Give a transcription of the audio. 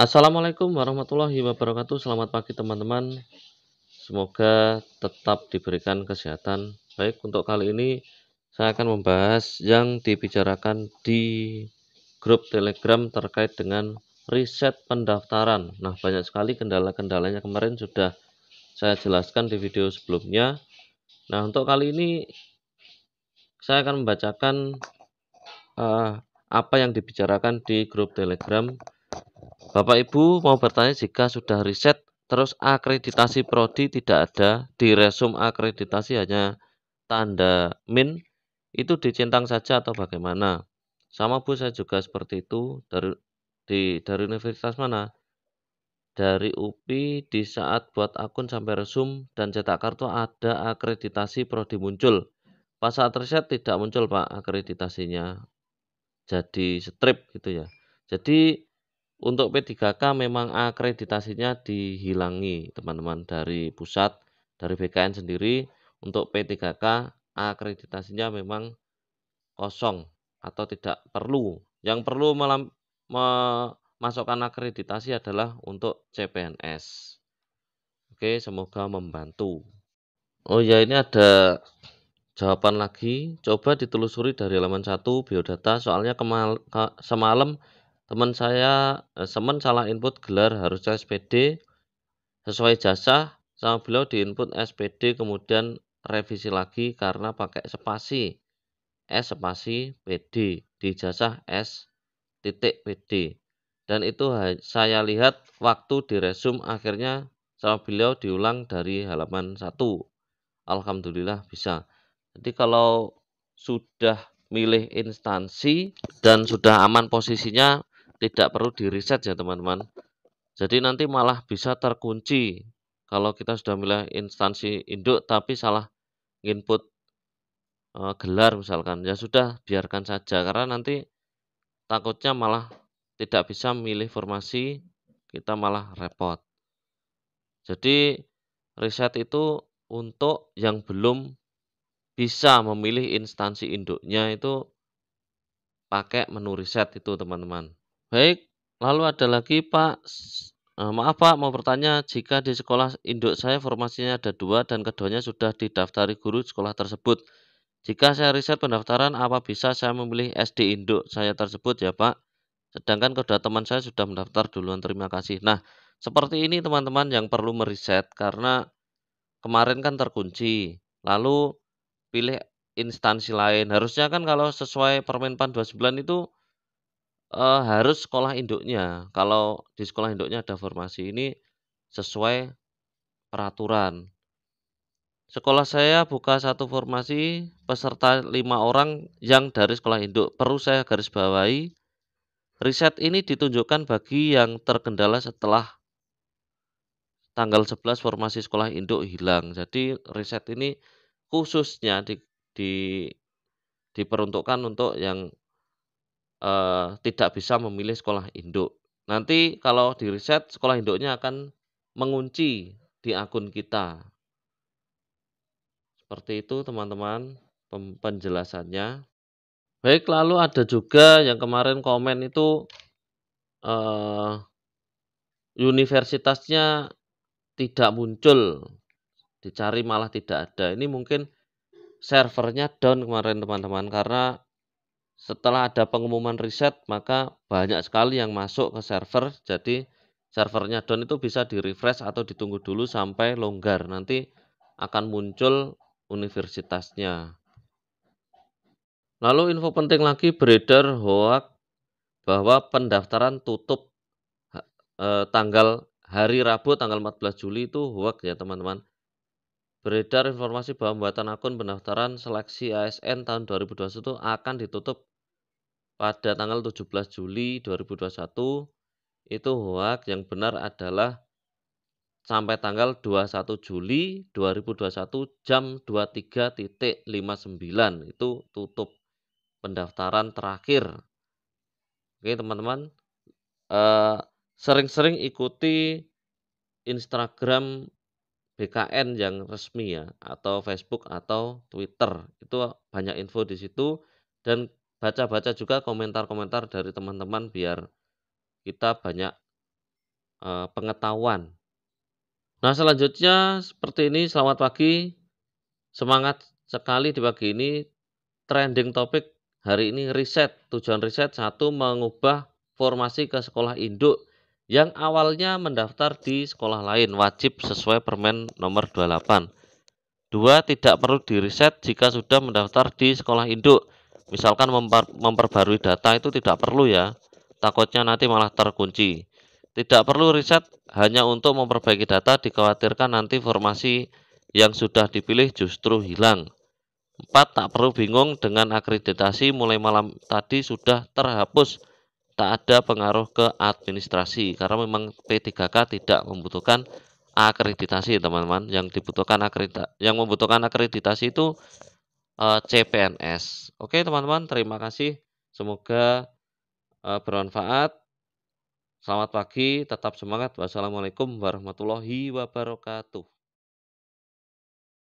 Assalamualaikum warahmatullahi wabarakatuh. Selamat pagi teman-teman. Semoga tetap diberikan kesehatan. Baik, untuk kali ini saya akan membahas yang dibicarakan di grup Telegram terkait dengan riset pendaftaran. Nah, banyak sekali kendala-kendalanya kemarin sudah saya jelaskan di video sebelumnya. Nah, untuk kali ini saya akan membacakan uh, apa yang dibicarakan di grup Telegram Bapak Ibu mau bertanya jika sudah riset terus akreditasi prodi tidak ada di resum akreditasi hanya tanda min itu dicentang saja atau bagaimana? Sama Bu saya juga seperti itu dari di dari universitas mana? Dari UPI di saat buat akun sampai resum dan cetak kartu ada akreditasi prodi muncul. Pas saat riset tidak muncul Pak akreditasinya. Jadi strip gitu ya. Jadi untuk P3K memang akreditasinya dihilangi teman-teman dari pusat dari BKN sendiri untuk P3K akreditasinya memang kosong atau tidak perlu. Yang perlu melam, memasukkan akreditasi adalah untuk CPNS. Oke, semoga membantu. Oh ya, ini ada jawaban lagi. Coba ditelusuri dari halaman satu biodata soalnya kemal, semalam Teman saya, eh, semen salah input gelar harusnya SPD sesuai jasa sama beliau di input SPD kemudian revisi lagi karena pakai spasi S spasi PD di jasa S titik PD dan itu saya lihat waktu di resume akhirnya sama beliau diulang dari halaman 1 Alhamdulillah bisa jadi kalau sudah milih instansi dan sudah aman posisinya tidak perlu di reset ya teman-teman jadi nanti malah bisa terkunci kalau kita sudah milih instansi induk tapi salah input e, gelar misalkan ya sudah biarkan saja karena nanti takutnya malah tidak bisa milih formasi kita malah repot jadi reset itu untuk yang belum bisa memilih instansi induknya itu pakai menu reset itu teman-teman Baik, lalu ada lagi Pak. Eh, maaf Pak, mau bertanya jika di sekolah induk saya formasinya ada dua dan keduanya sudah didaftari guru sekolah tersebut. Jika saya riset pendaftaran, apa bisa saya memilih SD induk saya tersebut ya Pak? Sedangkan kedua teman saya sudah mendaftar duluan, terima kasih. Nah, seperti ini teman-teman yang perlu meriset karena kemarin kan terkunci. Lalu pilih instansi lain. Harusnya kan kalau sesuai Permenpan 29 itu uh, harus sekolah induknya. Kalau di sekolah induknya ada formasi ini sesuai peraturan. Sekolah saya buka satu formasi peserta lima orang yang dari sekolah induk. Perlu saya garis bawahi, riset ini ditunjukkan bagi yang terkendala setelah tanggal 11 formasi sekolah induk hilang. Jadi riset ini khususnya di di diperuntukkan untuk yang eh, tidak bisa memilih sekolah induk. Nanti kalau di riset sekolah induknya akan mengunci di akun kita. Seperti itu teman-teman penjelasannya. Baik, lalu ada juga yang kemarin komen itu eh, universitasnya tidak muncul, dicari malah tidak ada. Ini mungkin servernya down kemarin teman-teman karena setelah ada pengumuman reset maka banyak sekali yang masuk ke server jadi servernya down itu bisa di refresh atau ditunggu dulu sampai longgar nanti akan muncul universitasnya lalu info penting lagi beredar hoax bahwa pendaftaran tutup eh, tanggal hari Rabu tanggal 14 Juli itu hoax ya teman-teman beredar informasi bahwa pembuatan akun pendaftaran seleksi ASN tahun 2021 akan ditutup pada tanggal 17 Juli 2021 itu hoax yang benar adalah sampai tanggal 21 Juli 2021 jam 23.59 itu tutup pendaftaran terakhir. Oke teman-teman, sering eh, sering-sering ikuti Instagram BKN yang resmi ya atau Facebook atau Twitter itu banyak info di situ dan baca-baca juga komentar-komentar dari teman-teman biar kita banyak uh, pengetahuan. Nah, selanjutnya seperti ini, selamat pagi. Semangat sekali di pagi ini. Trending topik hari ini riset. Tujuan riset satu mengubah formasi ke sekolah induk yang awalnya mendaftar di sekolah lain wajib sesuai permen nomor 28. Dua, tidak perlu diriset jika sudah mendaftar di sekolah induk Misalkan memper, memperbarui data itu tidak perlu ya, takutnya nanti malah terkunci. Tidak perlu riset hanya untuk memperbaiki data dikhawatirkan nanti formasi yang sudah dipilih justru hilang. Empat Tak perlu bingung dengan akreditasi mulai malam tadi sudah terhapus tak ada pengaruh ke administrasi karena memang P3K tidak membutuhkan akreditasi teman-teman yang dibutuhkan akredita yang membutuhkan akreditasi itu Eh, CPNS. Oke teman-teman, terima kasih. Semoga eh, bermanfaat. Selamat pagi, tetap semangat. Wassalamualaikum warahmatullahi wabarakatuh.